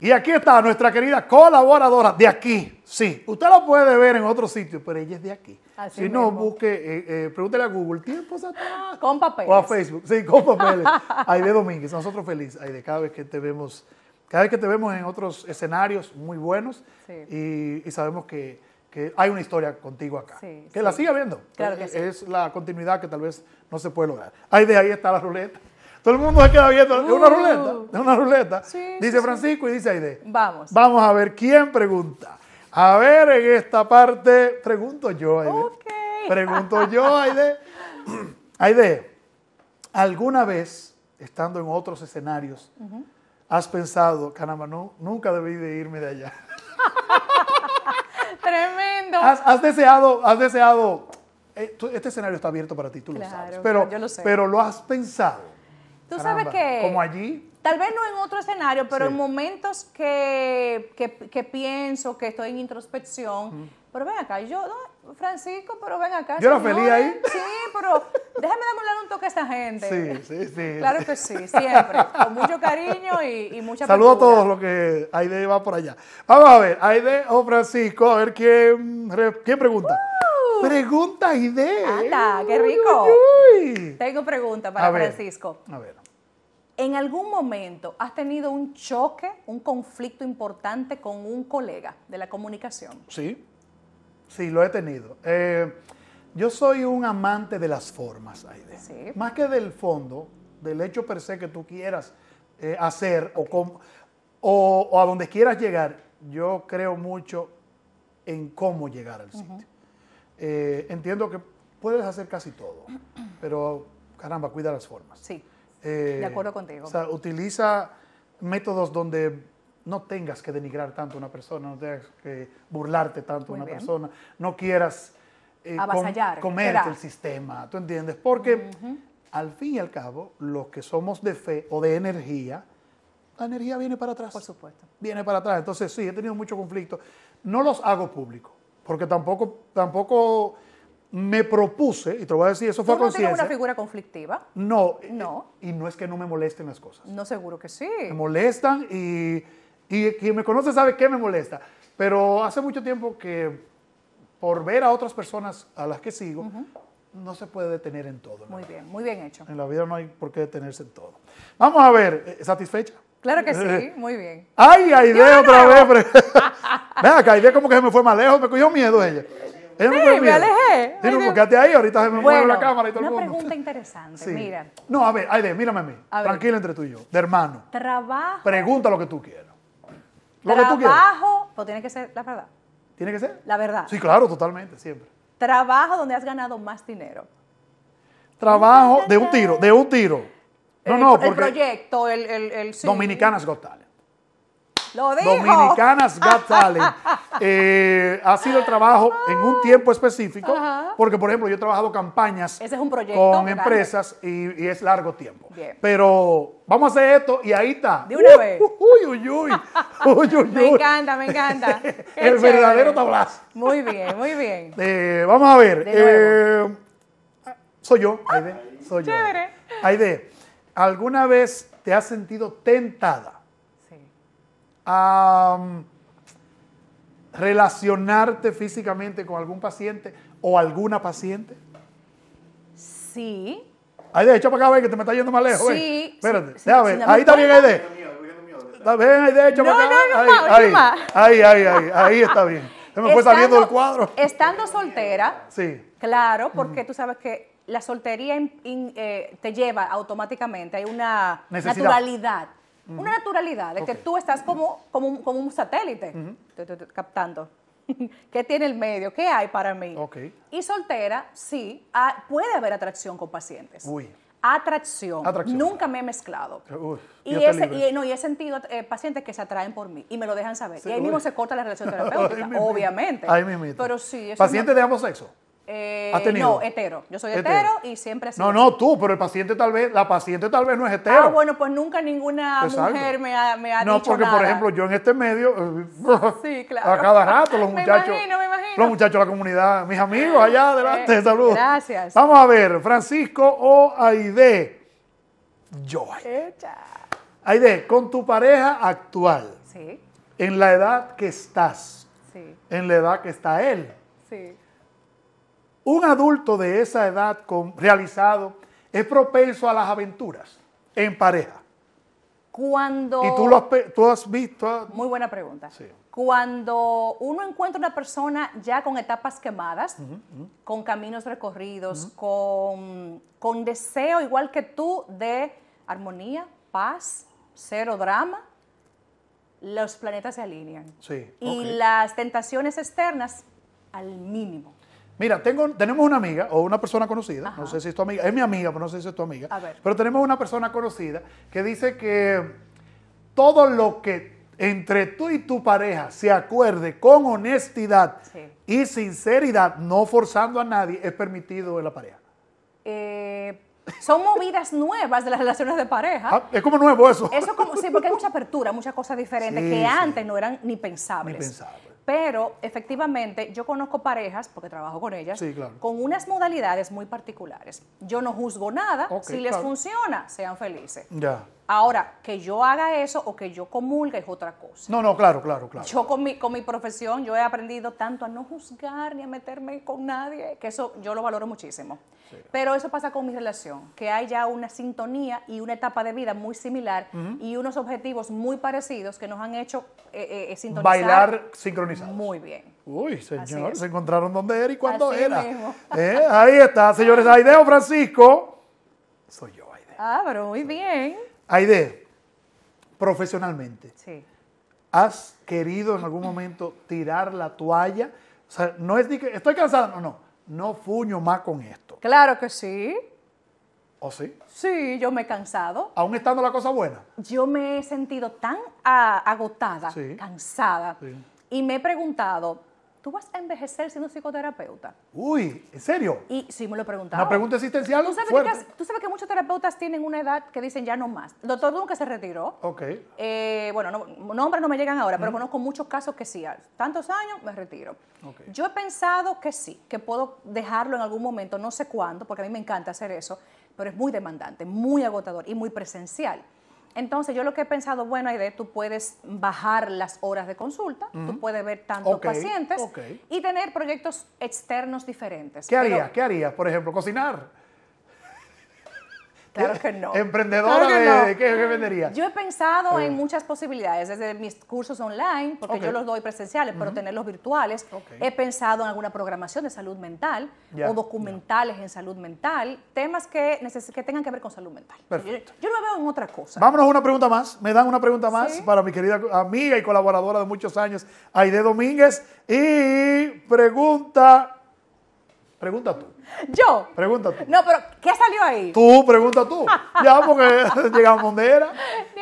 Y aquí está nuestra querida colaboradora de aquí. Sí, usted la puede ver en otro sitio, pero ella es de aquí. si no, busque, eh, eh, pregúntele a Google, ¿tiempos atrás? Con papeles. O a Facebook, sí, con papeles. de Domínguez, nosotros felices, de cada vez que te vemos, cada vez que te vemos en otros escenarios muy buenos y, sabemos que hay una historia contigo acá. que la siga viendo. Claro que eh, sí. es la continuidad que tal vez no se puede lograr. Ahí de ahí está la ruleta. Todo el mundo se queda abierto de uh. una ruleta. de una ruleta. dice Francisco y dice Aide. Vamos. Vamos a ver quién pregunta. A ver, en esta parte pregunto yo, Aide. OK. Pregunto yo, Aide. Aide, ¿alguna vez, estando en otros escenarios, has pensado, caramba, nunca debí de irme de allá? Tremendo. ¿Has, deseado, has deseado, eh, este escenario está abierto para ti, tú lo sabes. Pero, yo sé. pero lo has pensado Tú sabes que... Como allí. Tal vez no en otro escenario, pero en momentos que, que, que, pienso, que estoy en introspección, pero ven acá, yo, Francisco, pero ven acá. Yo era feliz ahí. Sí, pero déjame darle un toque a esta gente. Sí, sí, sí. Claro que sí, siempre. Con mucho cariño y, mucha mucha Saludos a todos los que Aide va por allá. Vamos a ver, Aide o Francisco, a ver quién, quién pregunta. ¡Pregunta, y idea qué rico. Tengo pregunta para Francisco. a ver. ¿En algún momento has tenido un choque, un conflicto importante con un colega de la comunicación? Sí, sí, lo he tenido. Eh, yo soy un amante de las formas, Aide. Más que del fondo, del hecho per se que tú quieras eh, hacer o, a donde quieras llegar, yo creo mucho en cómo llegar al sitio. Eh, entiendo que puedes hacer casi todo, pero caramba, cuida las formas. Sí, eh, de acuerdo contigo. O sea, utiliza métodos donde no tengas que denigrar tanto a una persona, no tengas que burlarte tanto a una persona, no quieras eh, comerte el sistema, ¿tú entiendes? Porque al fin y al cabo, los que somos de fe o de energía, la energía viene para atrás. Por supuesto. Viene para atrás. Entonces, sí, he tenido mucho conflicto. No los hago públicos porque tampoco, tampoco me propuse, y te voy a decir, eso fue ¿Tú no una figura conflictiva? No. No. Y, no es que no me molesten las cosas. No, seguro que sí. Me molestan y, quien me conoce sabe que me molesta. Pero hace mucho tiempo que por ver a otras personas a las que sigo, no se puede detener en todo. Muy bien, muy bien hecho. En la vida no hay por qué detenerse en todo. Vamos a ver, eh, ¿satisfecha? Claro que sí, muy bien. Ay, Aide otra vez. Venga, que Aide como que se me fue más lejos, me cogió miedo ella. ella sí, me, me alejé. Sí, ahí, ahorita se me mueve la cámara y todo el mundo. Una pregunta interesante, mira. No, a ver, Aide, mírame a mí. Tranquila entre tú y yo, de hermano. Trabajo. Pregunta lo que tú quieras. Lo que tú quieras. Trabajo, pues tiene que ser la verdad. ¿Tiene que ser? La verdad. Sí, claro, totalmente, siempre. Trabajo donde has ganado más dinero. Trabajo de un tiro, de un tiro no, el, no, el proyecto, el, el, el Dominicanas Got Talent. Lo dijo. Dominicanas Got Talent. Eh, ha sido el trabajo en un tiempo específico, porque por ejemplo yo he trabajado campañas Ese es un proyecto con empresas y, es largo tiempo. Bien. Pero vamos a hacer esto y ahí está. De una uh, vez. Uh, uy, uy, uy. uy, uy me encanta, me encanta. el verdadero tablazo. Muy bien, muy bien. Eh, vamos a ver. Eh, soy yo, Aide. Soy chévere. yo. Aide. ¿Alguna vez te has sentido tentada sí. a um, relacionarte físicamente con algún paciente o alguna paciente? Sí. Ay, de hecho, para acá, ven, que te me está yendo más lejos. Sí. Espérate, déjame ahí está bien, Aide. Está bien, Aide, para acá. ahí, ahí, ahí, ahí, está bien. Se me estando, fue saliendo el cuadro. Estando soltera. Sí. Claro, porque tú sabes que la soltería eh, te lleva automáticamente, hay una naturalidad. Una naturalidad de que tú estás como, como, un satélite captando. ¿Qué tiene el medio? ¿Qué hay para mí? Y soltera, sí, puede haber atracción con pacientes. Atracción. Nunca me he mezclado. y, ese, y, no, y he sentido eh, pacientes que se atraen por mí y me lo dejan saber. y ahí mismo se corta la relación terapéutica, obviamente. Pero sí. ¿Pacientes de ambos sexos? Eh, no, hetero. Yo soy hetero, y siempre No, no, tú, pero el paciente tal vez, la paciente tal vez no es hetero. Ah, bueno, pues nunca ninguna mujer me ha, me ha no, porque, por ejemplo, yo en este medio, sí, claro. a cada rato los muchachos, me imagino, los muchachos de la comunidad, mis amigos allá eh, adelante, saludos. Gracias. Vamos a ver, Francisco o Aide. Yo. Aide, con tu pareja actual, sí. en la edad que estás, sí. en la edad que está él, sí un adulto de esa edad con, realizado es propenso a las aventuras en pareja. Cuando... Y tú, lo has, tú has visto... Ah, Muy buena pregunta. Cuando uno encuentra una persona ya con etapas quemadas, con caminos recorridos, con, con deseo igual que tú de armonía, paz, cero drama, los planetas se alinean. y las tentaciones externas al mínimo. Mira, tengo, tenemos una amiga o una persona conocida, no sé si es tu amiga, es mi amiga, pero no sé si es tu amiga, a ver. pero tenemos una persona conocida que dice que todo lo que entre tú y tu pareja se acuerde con honestidad y sinceridad, no forzando a nadie, es permitido en la pareja. Eh, son movidas nuevas de las relaciones de pareja. Ah, es como nuevo eso. Eso como, sí, porque hay mucha apertura, muchas cosas diferentes que antes no eran ni pensables. Ni pensables. Pero efectivamente yo conozco parejas, porque trabajo con ellas, con unas modalidades muy particulares. Yo no juzgo nada, si les funciona, sean felices. Ya. Ahora, que yo haga eso o que yo comulgue es otra cosa. No, no, claro, claro, claro. Yo con mi, con mi profesión, yo he aprendido tanto a no juzgar ni a meterme con nadie, que eso yo lo valoro muchísimo. Pero eso pasa con mi relación, que hay ya una sintonía y una etapa de vida muy similar y unos objetivos muy parecidos que nos han hecho eh, eh, eh sintonizar. Bailar sincronizados. Muy bien. Uy, señor, se encontraron dónde era y cuándo era. Eh, ahí está, señores. Ah. Aideo Francisco. Soy yo, Aideo. Ah, pero muy bien. Aide, profesionalmente, sí. ¿has querido en algún momento tirar la toalla? O sea, no es ni que estoy cansada, no, no, no fuño más con esto. Claro que sí. ¿O sí? Sí, yo me he cansado. ¿Aún estando la cosa buena? Yo me he sentido tan agotada, cansada, y me he preguntado, ¿tú vas a envejecer siendo psicoterapeuta? Uy, ¿en serio? Y si me lo preguntaba. Una pregunta existencial ¿Tú sabes, Que, ¿Tú sabes que muchos terapeutas tienen una edad que dicen ya no más? El doctor Duncan se retiró. Ok. Eh, bueno, nombres no me llegan ahora, pero conozco muchos casos que sí. Tantos años, me retiro. Okay. Yo he pensado que sí, que puedo dejarlo en algún momento, no sé cuándo, porque a mí me encanta hacer eso, pero es muy demandante, muy agotador y muy presencial. Entonces, yo lo que he pensado, bueno, Aide, tú puedes bajar las horas de consulta, tú puedes ver tantos pacientes y tener proyectos externos diferentes. ¿Qué harías? ¿Qué harías? Por ejemplo, cocinar. Claro ¿Eh? que no. ¿Emprendedora de, qué, vendería? Yo he pensado en eh. muchas posibilidades, desde mis cursos online, porque yo los doy presenciales, pero tenerlos virtuales. He pensado en alguna programación de salud mental o documentales en salud mental, temas que, tengan que ver con salud mental. Perfecto. Yo, no lo veo en otra cosa. Vámonos a una pregunta más. Me dan una pregunta más para mi querida amiga y colaboradora de muchos años, Aide Domínguez. Y pregunta Pregunta tú. ¿Yo? Pregunta tú. No, pero ¿qué salió ahí? Tú, pregunta tú. ya, porque llegamos donde era.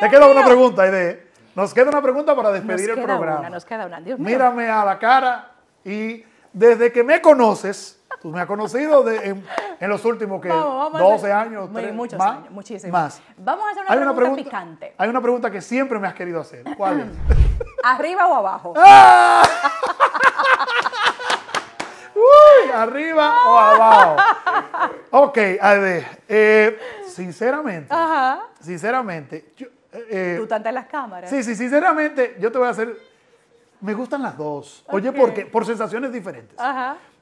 Te queda una pregunta, Ide. Nos queda una pregunta para despedir el programa. Una, nos queda una, Dios mío. Mírame a la cara y desde que me conoces, tú me has conocido de, en, los últimos que 12 años, 3, muchos más, años, muchísimos. Más. Vamos a hacer una, pregunta, picante. Hay una pregunta que siempre me has querido hacer. ¿Cuál es? ¿Arriba o abajo? ¡Ah! arriba o abajo? Ok, a ver. Eh, sinceramente, sinceramente. Eh, eh, tú tantas las cámaras. Sí, sí, sinceramente, yo te voy a hacer. Me gustan las dos. Oye, ¿por qué? Por sensaciones diferentes.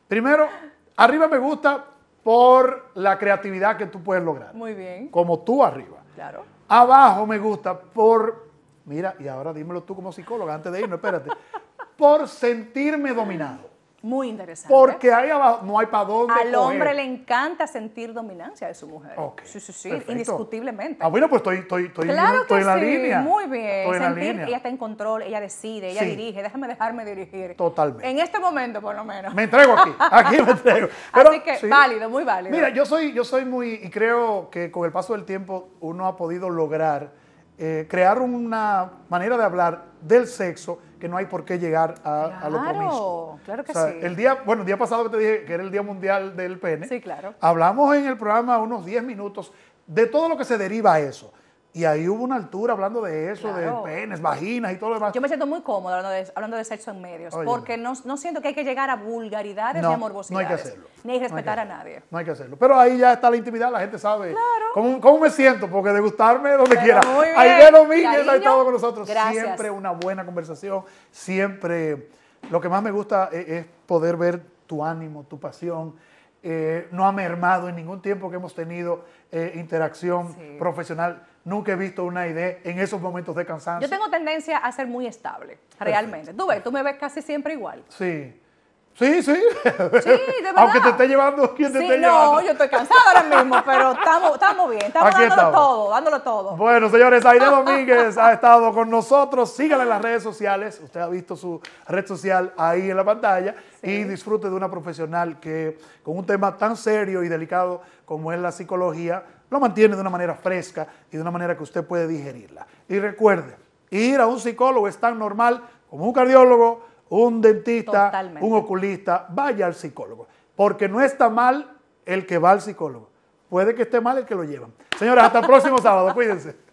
Primero, arriba me gusta por la creatividad que tú puedes lograr. Muy bien. Como tú arriba. Claro. Abajo me gusta por, mira, y ahora dímelo tú como psicóloga antes de irnos, espérate, por sentirme dominado. Muy interesante. Porque ahí abajo no hay para dónde. Al hombre le encanta sentir dominancia de su mujer. Sí, sí, sí, indiscutiblemente. Ah, bueno, pues estoy, estoy, estoy, claro estoy en la sí. Muy bien. sentir, Ella está en control, ella decide, ella dirige. Déjame dejarme dirigir. Totalmente. En este momento, por lo menos. Me entrego aquí. Aquí me entrego. Así que válido, muy válido. Mira, yo soy, yo soy muy, y creo que con el paso del tiempo uno ha podido lograr eh, crear una manera de hablar del sexo que no hay por qué llegar a, lo promiscuo. Claro que sí. El día, bueno, el día pasado que te dije que era el Día Mundial del Pene. Sí, claro. Hablamos en el programa unos 10 minutos de todo lo que se deriva a eso. Y ahí hubo una altura hablando de eso, de penes, vaginas y todo lo demás. Yo me siento muy cómoda hablando de, sexo en medios, porque no, siento que hay que llegar a vulgaridades ni a No hay que hacerlo. Ni respetar a nadie. No hay que hacerlo. Pero ahí ya está la intimidad, la gente sabe cómo, me siento, porque de gustarme, donde Pero quiera. lo mismo, ha estado con nosotros. Siempre una buena conversación, siempre... Lo que más me gusta e, es, poder ver tu ánimo, tu pasión. Eh, no ha mermado en ningún tiempo que hemos tenido eh, interacción profesional nunca he visto una idea en esos momentos de cansancio. Yo tengo tendencia a ser muy estable, realmente. Tú ves, tú me ves casi siempre igual. Sí. Sí, sí. Sí, de verdad. Aunque te esté llevando, ¿quién te sí, no, yo estoy cansada ahora mismo, pero estamos, estamos bien, estamos dándolo todo, dándolo todo. Bueno, señores, Aide Domínguez ha estado con nosotros. Síganla en las redes sociales. Usted ha visto su red social ahí en la pantalla y disfrute de una profesional que con un tema tan serio y delicado como es la psicología lo mantiene de una manera fresca y de una manera que usted puede digerirla. Y recuerde, ir a un psicólogo es tan normal como un cardiólogo, un dentista, un oculista, vaya al psicólogo, porque no está mal el que va al psicólogo. Puede que esté mal el que lo llevan. Señores, hasta el próximo sábado, cuídense.